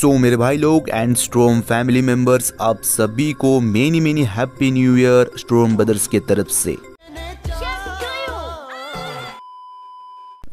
सो so, मेरे भाई लोग एंड स्ट्रोम फैमिली मेंबर्स आप सभी को many many happy new year Storm Brothers के तरफ से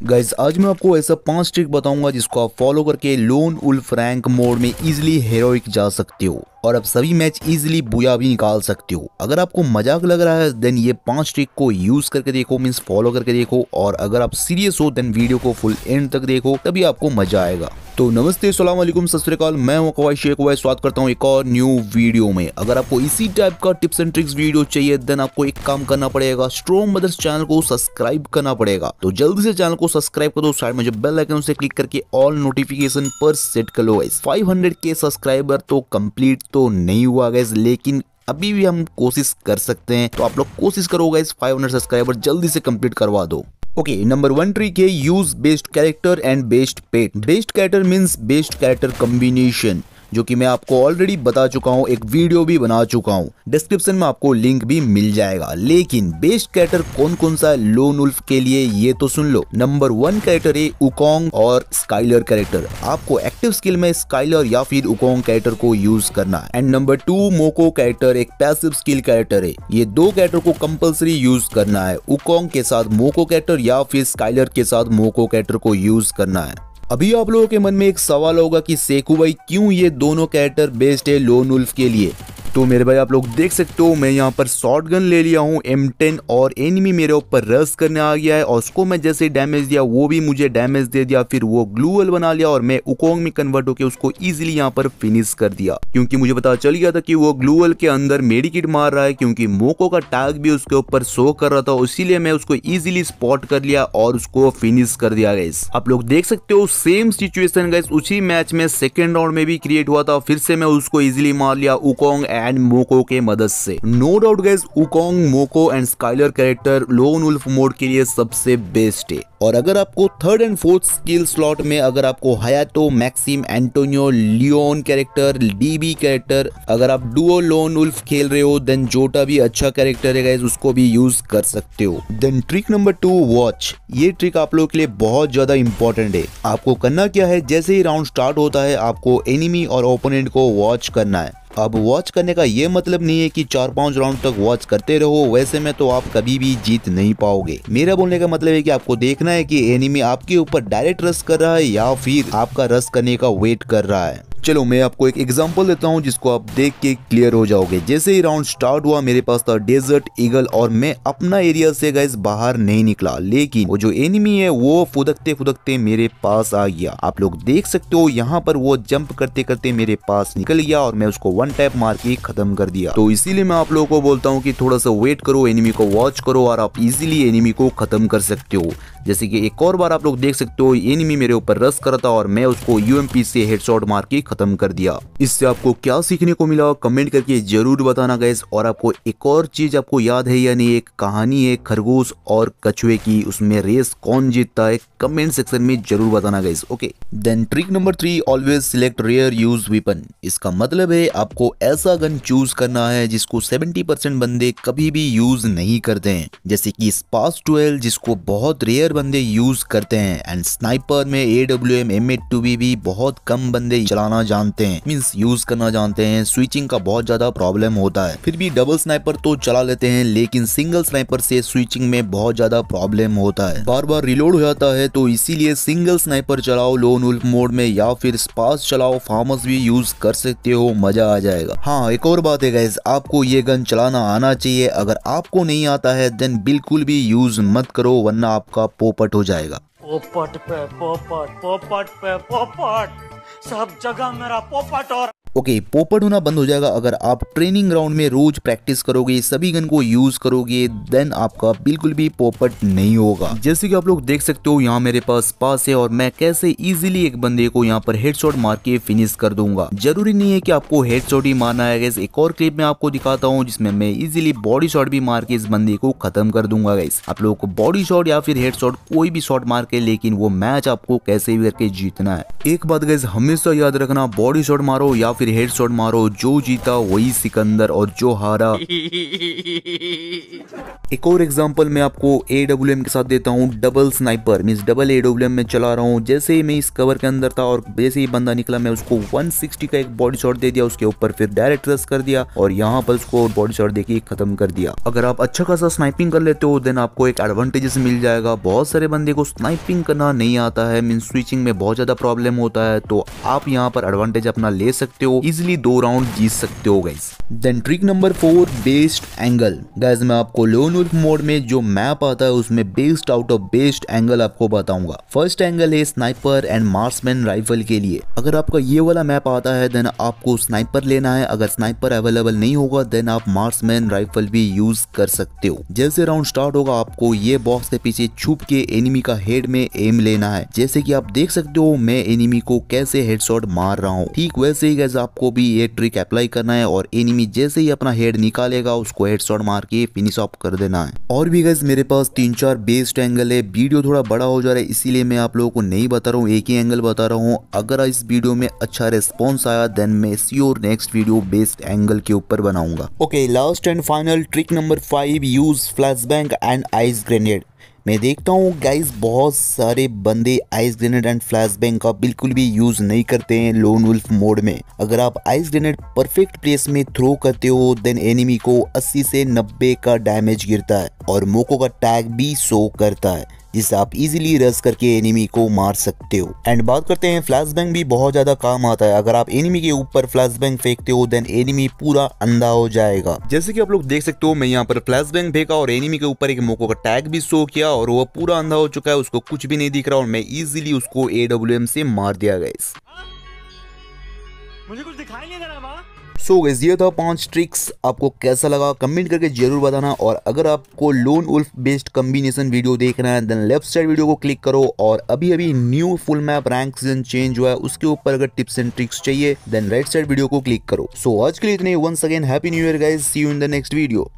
गाइज आज मैं आपको ऐसा पांच ट्रिक बताऊंगा जिसको आप फॉलो करके लोन उल्फ रैंक मोड में इजिली हेरोइक जा सकते हो और आप सभी मैच इजिली बुया भी निकाल सकते हो अगर आपको मजाक लग रहा है देन ये पांच ट्रिक को यूज करके देखो मीन्स फॉलो करके देखो और अगर आप सीरियस हो देन वीडियो को फुल एंड तक देखो तभी आपको मजा आएगा तो नमस्ते सलामकुम सतरकाल मैं हूं शेख वाई स्वागत करता हूं एक और न्यू वीडियो में अगर आपको इसी टाइप का टिप्स एंड ट्रिक्स वीडियो चाहिए देन आपको एक काम करना पड़ेगा स्ट्रॉन्ग मदर्स चैनल को सब्सक्राइब करना पड़ेगा तो जल्दी से चैनल को सब्सक्राइब कर दो साइड में जो बेल आइकन उसे क्लिक करके ऑल नोटिफिकेशन पर सेट कर लो फाइव के सब्सक्राइबर तो कम्प्लीट तो नहीं हुआ गैस लेकिन अभी भी हम कोशिश कर सकते हैं तो आप लोग कोशिश करोगे इस फाइव सब्सक्राइबर जल्दी से कम्प्लीट करवा दो ओके नंबर वन ट्रिक है use best character and best pet best character means best character combination जो कि मैं आपको ऑलरेडी बता चुका हूँ एक वीडियो भी बना चुका हूँ डिस्क्रिप्शन में आपको लिंक भी मिल जाएगा लेकिन बेस्ट कैरेक्टर कौन कौन सा है लोन उल्फ के लिए ये तो सुन लो नंबर वन कैरेक्टर है उकोंग और स्काइलर कैरेक्टर आपको एक्टिव स्किल में स्काइलर या फिर उकोंग कैरेक्टर को यूज करना है and number two Moco character एक पैसिव स्किल कैरेक्टर है ये दो कैरेक्टर को कंपल्सरी यूज करना है उकोंग के साथ मोको कैरेक्टर या फिर स्काइलर के साथ मोको कैरेक्टर को यूज करना है अभी आप लोगों के मन में एक सवाल होगा कि सेकुबाई क्यों ये दोनों कैरेक्टर बेस्ड है लोन उल्फ के लिए तो मेरे भाई आप लोग देख सकते हो मैं यहाँ पर शॉर्ट गन ले लिया हूँ एम और एनिमी मेरे ऊपर रस करने आ गया है और उसको मैं जैसे डैमेज दिया वो भी मुझे डैमेज दे दिया फिर वो ग्लूअल बना लिया और मैं उकोंग में कन्वर्ट होकर उसको इजिली यहाँ पर फिनिश कर दिया क्योंकि मुझे पता चल गया था कि वो ग्लूअल के अंदर मेडिकिट मार रहा है क्योंकि मोको का टैग भी उसके ऊपर शो कर रहा था इसीलिए मैं उसको इजिली स्पॉट कर लिया और उसको फिनिश कर दिया गया आप लोग देख सकते हो सेम सिचुएशन गए उसी मैच में सेकेंड राउंड में भी क्रिएट हुआ था फिर से मैं उसको इजिली मार लिया उकोंग एंड मोको के मदद से no doubt guys Wukong Moco and Skyler character lone wolf mode के लिए सबसे बेस्ट है और अगर आपको third and fourth skill slot में अगर आपको Hayato Maxim Antonio Leon character DB character अगर आप डुओ लोन उल्फ खेल रहे हो देन जोटा भी अच्छा कैरेक्टर है गैस उसको भी यूज कर सकते हो then trick number two watch ये ट्रिक आप लोग के लिए बहुत ज्यादा इंपॉर्टेंट है आपको करना क्या है जैसे ही राउंड स्टार्ट होता है आपको एनिमी और ओपोनेंट को वॉच करना है अब वॉच करने का ये मतलब नहीं है कि चार पांच राउंड तक वॉच करते रहो वैसे में तो आप कभी भी जीत नहीं पाओगे मेरा बोलने का मतलब है कि आपको देखना है कि एनिमी आपके ऊपर डायरेक्ट रस कर रहा है या फिर आपका रस करने का वेट कर रहा है चलो मैं आपको एक एग्जाम्पल देता हूँ जिसको आप देख के क्लियर हो जाओगे जैसे ही राउंड स्टार्ट हुआ मेरे पास था डेजर्ट ईगल और मैं अपना एरिया से गैस बाहर नहीं निकला लेकिन वो जो एनिमी है वो फुदकते फुदकते मेरे पास आ गया आप लोग देख सकते हो यहाँ पर वो जंप करते करते मेरे पास निकल गया और मैं उसको वन टैप मार के खत्म कर दिया तो इसीलिए मैं आप लोगों को बोलता हूँ की थोड़ा सा वेट करो एनिमी को वॉच करो और आप इजिली एनिमी को खत्म कर सकते हो जैसे कि एक और बार आप लोग देख सकते हो एनिमी मेरे ऊपर रस था और मैं उसको यूएमपी से हेडशॉट मार के खत्म कर दिया इससे आपको क्या सीखने को मिला कमेंट करके जरूर बताना गैस और आपको एक और चीज आपको याद है यानी एक कहानी है खरगोश और कछुए की उसमें रेस कौन जीतता है कमेंट सेक्शन में जरूर बताना guys okay then trick number three always select rare use weapon इसका मतलब है आपको ऐसा गन चूज करना है जिसको परसेंट बंदे कभी भी यूज नहीं करते हैं जैसे की स्पास ट्वेल्व जिसको बहुत रेयर बंदे यूज करते हैं एंड स्नाइपर में A W M M eight भी बहुत कम बंदे चलाना जानते हैं मीन्स यूज करना जानते हैं स्विचिंग का बहुत ज्यादा प्रॉब्लम होता है फिर भी डबल स्नाइपर तो चला लेते हैं लेकिन सिंगल स्नाइपर से स्विचिंग में बहुत ज्यादा प्रॉब्लम होता है बार बार रिलोड हो जाता है तो इसीलिए सिंगल स्नाइपर चलाओ लोन उल्फ मोड में या फिर स्पास चलाओ फार्मस भी यूज कर सकते हो मजा आ जाएगा हाँ एक और बात है गैस आपको ये गन चलाना आना चाहिए अगर आपको नहीं आता है देन बिल्कुल भी यूज मत करो वरना आपका पोपट हो जाएगा पोपट पे पोपट पोपट पे पोपट सब जगह मेरा पोपट और ओके पोपट होना बंद हो जाएगा अगर आप ट्रेनिंग ग्राउंड में रोज प्रैक्टिस करोगे सभी गन को यूज करोगे देन आपका बिल्कुल भी पोपट नहीं होगा जैसे कि आप लोग देख सकते हो यहाँ मेरे पास पास है और मैं कैसे इजिली एक बंदे को यहाँ पर हेडशॉट मार के फिनिश कर दूंगा जरूरी नहीं है कि आपको हेडशॉट ही मारना है एक और क्लिप में आपको दिखाता हूँ जिसमें मैं इजिली बॉडी शॉट भी मार के इस बंदे को खत्म कर दूंगा गैस आप लोग को बॉडी शॉट या फिर हेड शॉर्ट कोई भी शॉट मार के लेकिन वो मैच आपको कैसे भी करके जीतना है एक बात गैस हमेशा याद रखना बॉडी शॉट मारो या फिर फिर हेडशॉट मारो जो जीता वही सिकंदर और जो हारा एक और एग्जांपल मैं आपको ए डब्ल्यू एम के साथ देता हूँ double sniper mean double A W M में चला रहा हूँ जैसे ही मैं इस कवर के अंदर था और जैसे ही बंदा निकला मैं उसको 160 का एक बॉडी शॉट दे दिया उसके ऊपर फिर डायरेक्ट रस कर दिया और यहाँ पर उसको बॉडी शॉट देके खत्म कर दिया अगर आप अच्छा खासा स्नाइपिंग कर लेते हो देन आपको एक एडवांटेजेस मिल जाएगा बहुत सारे बंदे को स्नाइपिंग करना नहीं आता है मीन स्विचिंग में बहुत ज्यादा प्रॉब्लम होता है तो आप यहाँ पर एडवांटेज अपना ले सकते हो इजिली दो राउंड जीत सकते हो गई then trick number four best angle guys मैं आपको लोन उल्फ मोड में जो मैप आता है उसमें best out of best angle आपको बताऊंगा फर्स्ट एंगल है स्नाइपर एंड मार्क्समैन राइफल के लिए अगर आपका ये वाला मैप आता है देन आपको स्नाइपर लेना है अगर स्नाइपर अवेलेबल नहीं होगा देन आप मार्क्समैन राइफल भी यूज कर सकते हो जैसे राउंड स्टार्ट होगा आपको ये बॉक्स के पीछे छुप के एनिमी का हेड में एम लेना है जैसे की आप देख सकते हो मैं एनिमी को कैसे हेड मार रहा हूँ ठीक वैसे ही गैस गाइज आपको भी ये ट्रिक अप्लाई करना है और एनिमी जैसे ही अपना हेड निकालेगा उसको हेड शॉट मार के फिनिश ऑफ कर देना है और भी गाइज मेरे पास तीन चार बेस्ट एंगल है वीडियो थोड़ा बड़ा हो जा रहा है इसीलिए मैं आप लोगों को नहीं बता रहा हूँ एक ही एंगल बता रहा हूँ अगर इस वीडियो में अच्छा रिस्पॉन्स आया देन मैं sure next video best angle के ऊपर बनाऊंगा okay last and final trick number five use flash bang and ice grenade मैं देखता हूँ गाइस बहुत सारे बंदे ice grenade and flash bang का बिल्कुल भी यूज नहीं करते हैं लोन वुल्फ मोड में अगर आप आइस ग्रेनेड परफेक्ट प्लेस में थ्रो करते हो देन एनिमी को 80 से 90 का डैमेज गिरता है और मोको का टैग भी शो करता है जिससे आप इजिली रस करके एनिमी को मार सकते हो एंड बात करते हैं फ्लैश बैंक भी बहुत ज्यादा काम आता है अगर आप एनिमी के ऊपर फ्लैश बैंक फेंकते हो देन एनिमी पूरा अंधा हो जाएगा जैसे कि आप लोग देख सकते हो मैं यहाँ पर फ्लैश बैंग फेंका और एनिमी के ऊपर एक मोको का टैग भी शो किया और वो पूरा अंधा हो चुका है उसको कुछ भी नहीं दिख रहा और मैं इजिली उसको एम से मार दिया गया मुझे कुछ दिखाई नहीं दे रहा सो so ये था पांच ट्रिक्स आपको कैसा लगा कमेंट करके जरूर बताना और अगर आपको lone wolf based combination video देखना है देन लेफ्ट साइड वीडियो को क्लिक करो और अभी अभी new full map rank season change हुआ है उसके ऊपर अगर टिप्स एंड ट्रिक्स चाहिए देन राइट साइड वीडियो को क्लिक करो सो so, आज के लिए इतने once again happy new year guys see you in the next video